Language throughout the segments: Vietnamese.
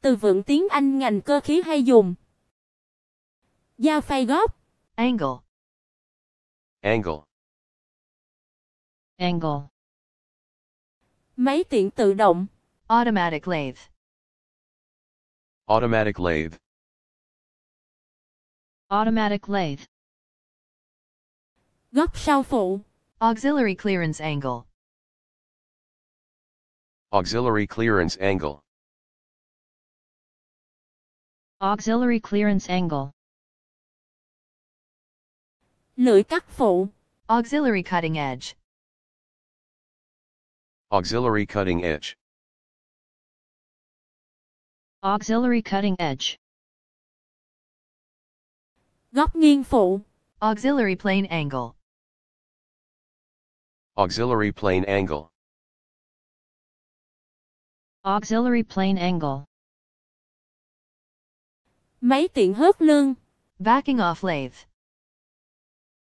Từ vựng tiếng Anh ngành cơ khí hay dùng. giao phay góc. Angle. Angle. Angle. Máy tiện tự động. Automatic lathe. Automatic lathe. Automatic lathe. Góc sau phụ. Auxiliary clearance angle. Auxiliary clearance angle. Auxiliary clearance angle. Lưỡi cắt phụ. Auxiliary cutting edge. Auxiliary cutting edge. Auxiliary cutting edge. Góc nghiêng phụ. Auxiliary plane angle. Auxiliary plane angle. Auxiliary plane angle. Máy tiện hớt lương. Backing off lathe.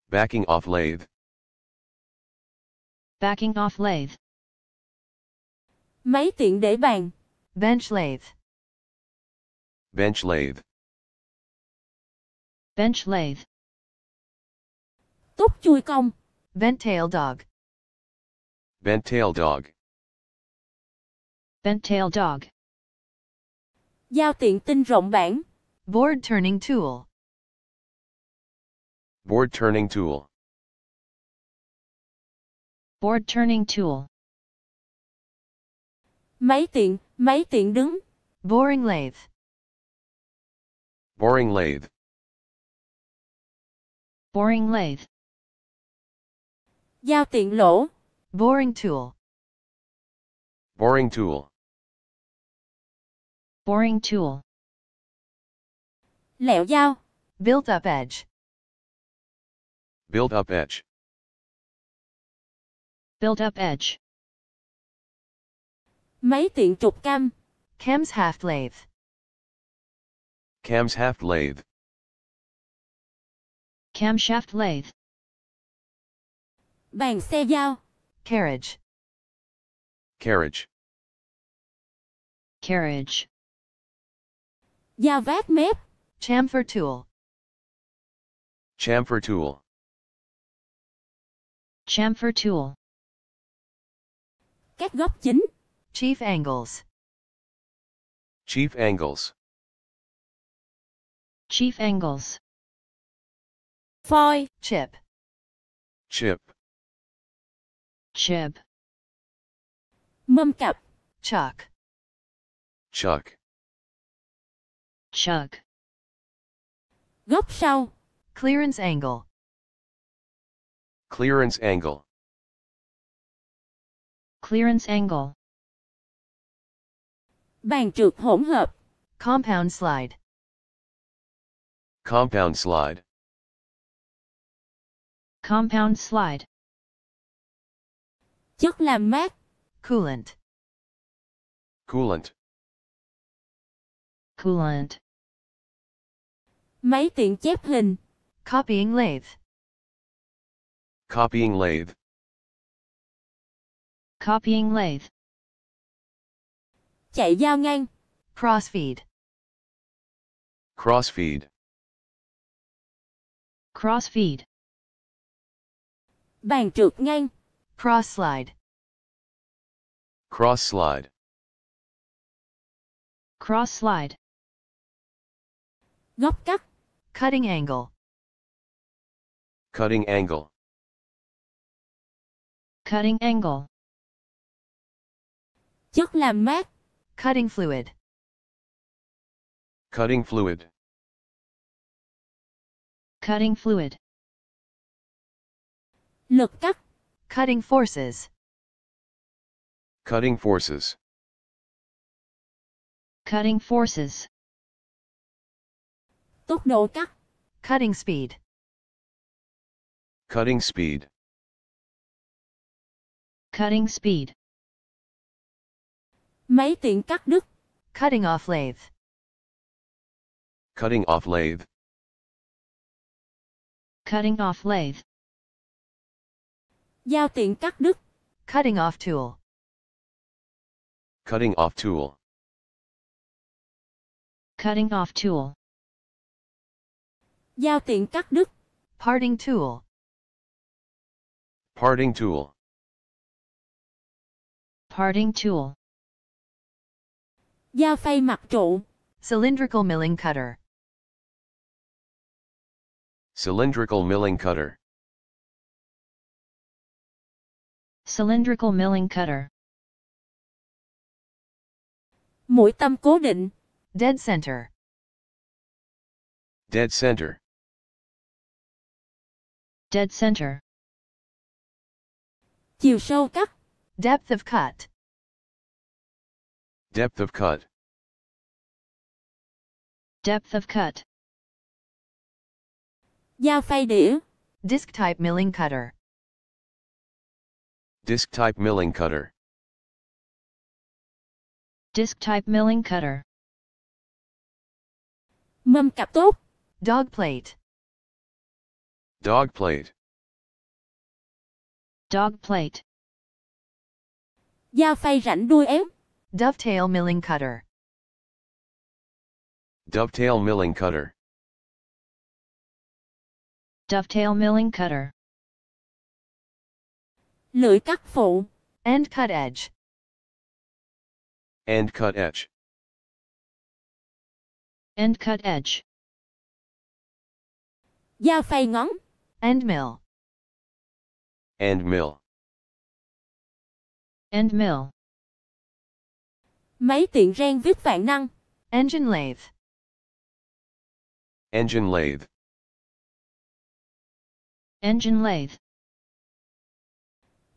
Backing off lathe. Backing off lathe. Máy tiện để bàn. Bench lathe. Bench lathe. Bench lathe. Túc chui cong. Bent tail dog. Bent tail dog. Bent tail dog. Giao tiện tinh rộng bản. Board turning tool. Board turning tool. Board turning tool. Máy tiện, máy tiện đứng. Boring lathe. Boring lathe. Boring lathe. Dao tiện lỗ. Boring tool. Boring tool. Boring tool. Lẹo dao. Build up edge. Build up edge. Build up edge. Máy tiện trục cam. Cam's half lathe. Cam's half lathe. Camshaft lathe. Bàn xe dao. Carriage. Carriage. Carriage. Dao vát mép. Chamfer tool. Chamfer tool. Chamfer tool. Các góc chính. Chief angles. Chief angles. Chief angles. Foy. Chip. Chip. Chip. Mâm cặp. Chuck. Chuck. Chuck. Góc sau. Clearance angle. Clearance angle. Clearance angle. Bàn trượt hỗn hợp. Compound slide. Compound slide. Compound slide. Chất làm mát. Coolant. Coolant. Coolant. Máy tiện chép hình. Copying lathe. Copying lathe. Copying lathe. Chạy dao ngang. Crossfeed. Crossfeed. Crossfeed. Bàn trượt ngang. Cross slide. Cross slide. Cross slide. Góc cắt. Cutting angle. Cutting angle. Cutting angle. Chất làm mát. Cutting fluid. Cutting fluid. Cutting fluid. Lực cắt. Cutting forces. Cutting forces. Cutting forces. Tốc độ cắt. Cutting speed. Cutting speed. Cutting speed. Máy tiện cắt đứt. Cutting off lathe. Cutting off lathe. Cutting off lathe. Dao tiện cắt đứt. Cutting off tool. Cutting off tool. Cutting off tool. Giao tiện cắt đứt. Parting tool. Parting tool. Parting tool. Dao phay mặt trụ. Cylindrical milling cutter. Cylindrical milling cutter. Cylindrical milling cutter. Mũi tâm cố định. Dead center. Dead center. dead center. Chiều sâu cắt. Depth of cut. Depth of cut. Depth of cut. Dao phay đĩa. Disc type milling cutter. Disc type milling cutter. Disc type milling cutter. Mâm cặp tốt. Dog plate. Dog plate. Dog plate. Da phay rảnh đuôi ếm. Dovetail milling cutter. Dovetail milling cutter. Dovetail milling cutter. Lưỡi cắt phụ. End cut edge. End cut edge. End cut edge. Da phay ngón. End mill. End mill. End mill. Máy tiện rang viết vạn năng. Engine lathe. Engine lathe. Engine lathe.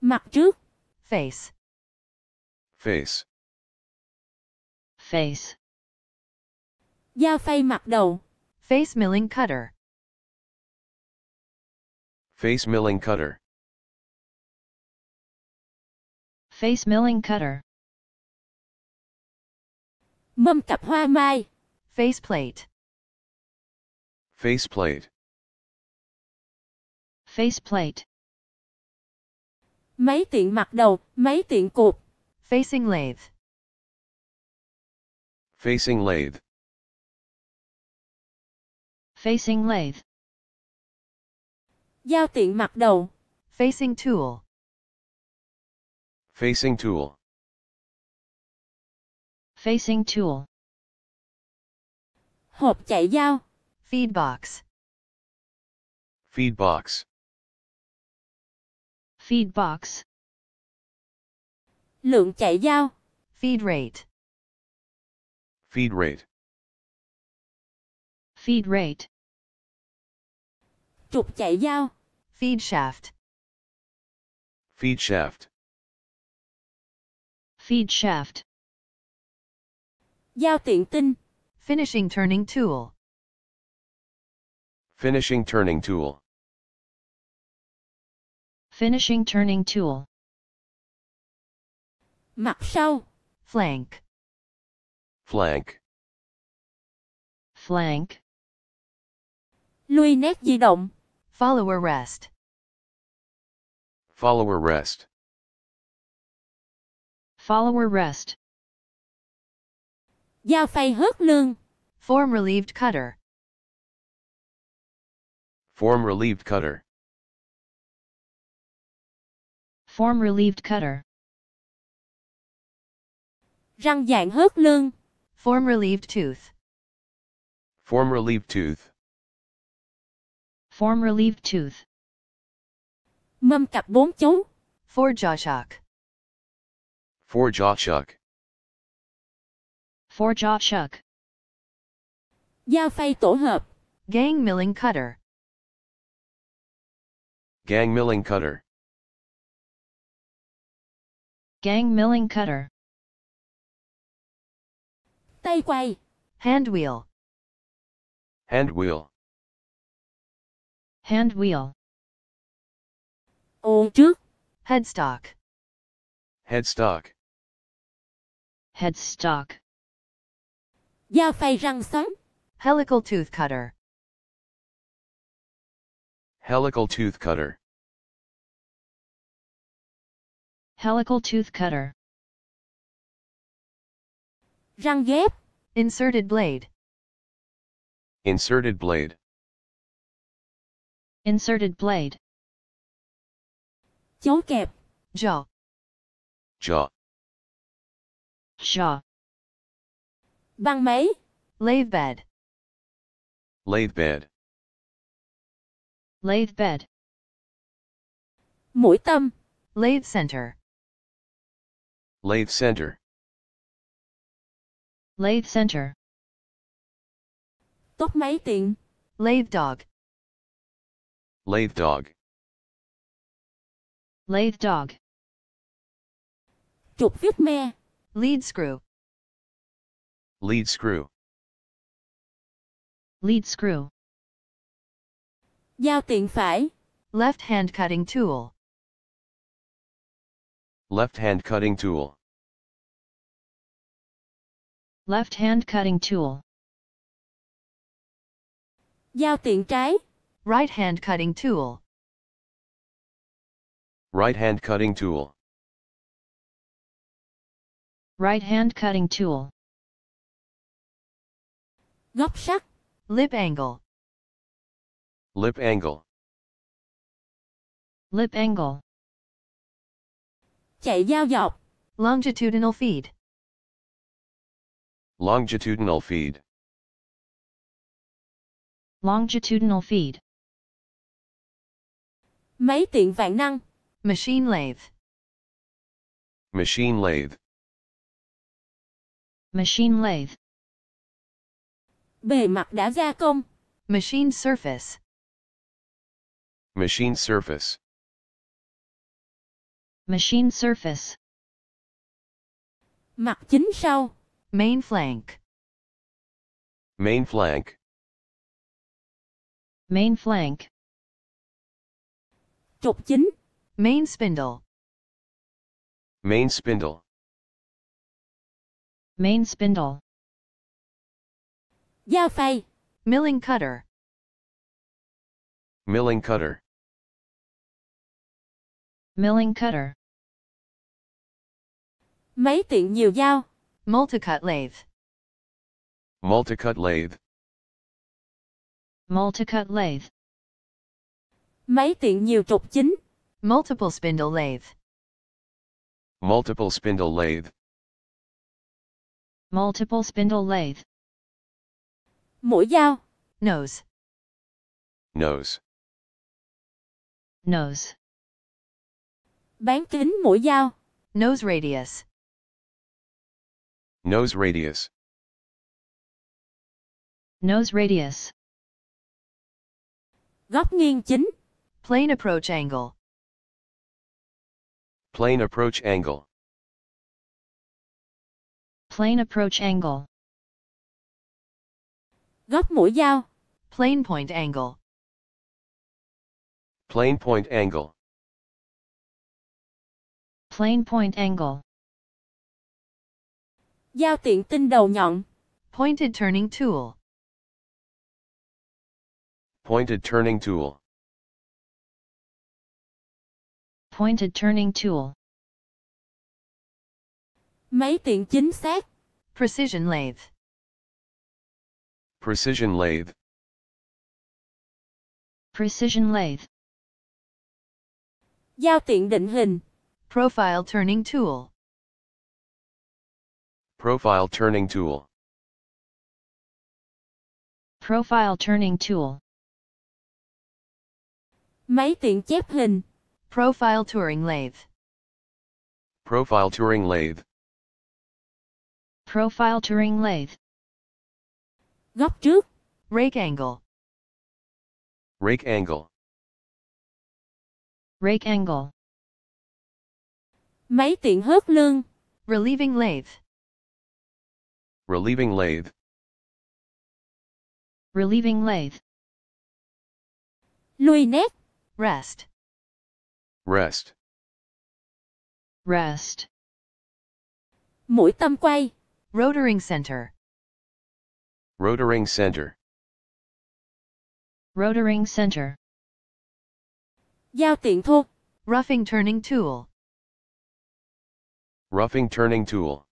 Mặt trước. Face. Face. Face. Da phay mặt đầu. Face milling cutter. Face milling cutter. Face milling cutter. Mâm cặp hoa mai. plate. Face plate. Máy tiện mặt đầu, máy tiện cột. Facing lathe. Facing lathe. Facing lathe. Giao tiện mặt đầu. Facing tool. Facing tool. Facing tool. Hộp chạy dao. Feed box. Feed box. Feed box. Lượng chạy dao. Feed rate. Feed rate. Feed rate. Trục chạy dao. Feed shaft. Feed shaft. Feed shaft. Giao tiện tinh. Finishing turning tool. Finishing turning tool. Finishing turning tool. Mặt sau. Flank. Flank. Flank. Lui nét di động. Follower rest. Follower rest. Follower rest. Giao phay hớt lương. Form relieved cutter. Form relieved cutter. Form relieved cutter. Răng dạng hớt lương. Form relieved tooth. Form relieved tooth. Form relieved tooth. Mâm cặp bốn chú. Four jaw chuck. Four jaw chuck. Four jaw chuck. Dao phay tổ hợp. Gang milling cutter. Gang milling cutter. Gang milling cutter. Tay quay. Hand wheel. Hand wheel. Hand wheel. Ô trước. Headstock. Headstock. Headstock. Da phay răng xoắn. Helical tooth cutter. Helical tooth cutter. Helical tooth cutter. Răng ghép. Inserted blade. Inserted blade. Inserted blade. Chấu kẹp. Jaw. Jaw. Jaw. Băng máy. Lathe bed. Lathe bed. Lathe bed. Mũi tâm. Lathe center. Lathe center. Lathe center. Tốc máy tiện. Lathe dog. Lathe dog. Lathe dog. Trục viết me. Lead screw. Lead screw. Lead screw. Dao tiện phải. Left hand cutting tool. Left hand cutting tool. Left hand cutting tool. Dao tiện trái. Right hand cutting tool. Right hand cutting tool. Right hand cutting tool. Góc Lip angle. Lip angle. Lip angle. Chạy dao dọc. Longitudinal feed. Longitudinal feed. Longitudinal feed. Máy tiện vạn năng. Machine lathe. Machine lathe. Machine lathe. Bề mặt đã gia công. Machine surface. Machine surface. Machine surface. Mặt chính sau. Main flank. Main flank. Main flank. Trục chính. Main spindle. Main spindle. Main spindle. Dao phay. Milling cutter. Milling cutter. Milling cutter. Máy tiện nhiều dao. Multicut lathe. Multicut lathe. Multicut lathe. Máy tiện nhiều trục chính. Multiple spindle lathe. Multiple spindle lathe. Multiple spindle lathe. Mũi dao. Nose. Nose. Nose. Bán kính mũi dao. Nose radius. Nose radius. Nose radius. Góc nghiêng chính. Plane approach angle. Plane approach angle. Plane approach angle. Góc mũi dao. Plane point angle. Plane point angle. Plane point angle. Dao tiện tinh đầu nhọn. Pointed turning tool. Pointed turning tool. Pointed turning tool. Máy tiện chính xác. Precision lathe. Precision lathe. Precision lathe. tiện định hình. Profile turning tool. Profile turning tool. Profile turning tool. Máy tiện chép hình. Profile Touring Lathe. Profile Touring Lathe. Profile Touring Lathe. Góc trước. Rake angle. Rake angle. Rake angle. Máy tiện hớt lưng. Relieving lathe. Relieving lathe. Relieving lathe. Lui nét. Rest. Rest. Rest. Mũi tâm quay. Rotoring center. Rotoring center. Rotoring center. Giao tiện thô. Roughing turning tool. Roughing turning tool.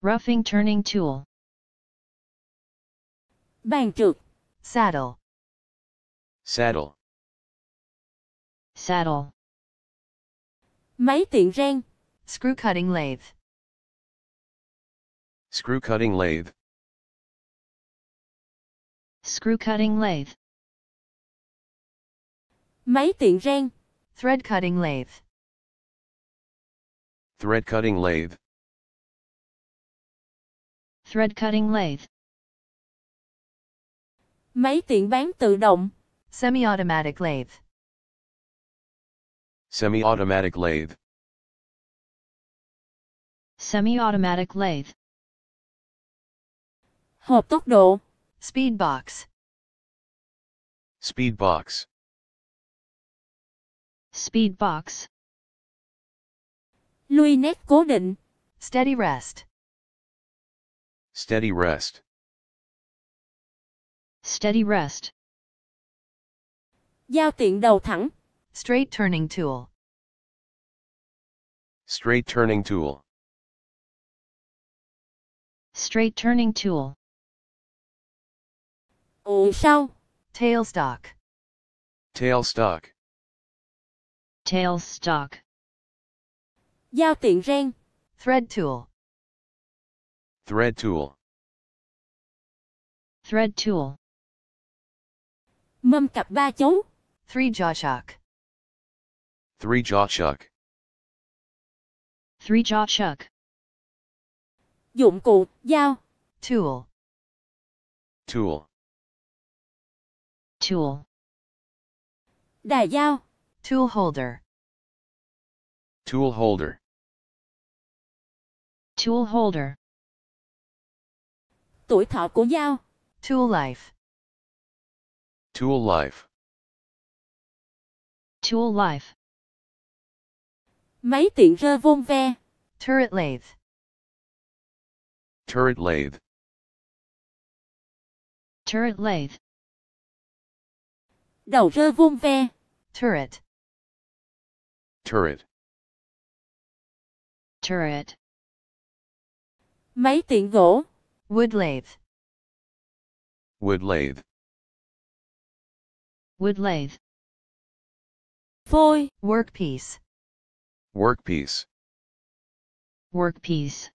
Roughing turning tool. Bàn trượt. Saddle. Saddle. saddle. Máy tiện rang. Screw cutting lathe. Screw cutting lathe. Screw cutting lathe. Máy tiện rang. Thread cutting lathe. Thread cutting lathe. Thread cutting lathe. Máy tiện bán tự động. Semi-automatic lathe. Semi-automatic lathe. Semi-automatic lathe. Hộp tốc độ. Speed box. Speed box. Speed box. Lui nét cố định. Steady rest. Steady rest. Steady rest. Giao tiện đầu thẳng. Straight turning tool. Straight turning tool. Straight turning tool. Ồ ừ, sau. Tailstock. Tailstock. Tailstock. Giao tiện ren. Thread tool. Thread tool. Thread tool. Mâm cặp ba chấu. Three jaw shock. Three jaw chuck. Three jaw chuck. Dụng cụ, dao. Tool. Tool. Tool. Đài dao. Tool holder. Tool holder. Tool holder. Tuổi thọ của dao. Tool life. Tool life. Tool life. Máy tiện rơ vôn ve. Turret lathe. Turret lathe. Turret lathe. Đầu rơ vôn ve. Turret. Turret. Turret. Máy tiện gỗ. Wood lathe. Wood lathe. Wood lathe. Phôi. Workpiece. Workpiece. Workpiece.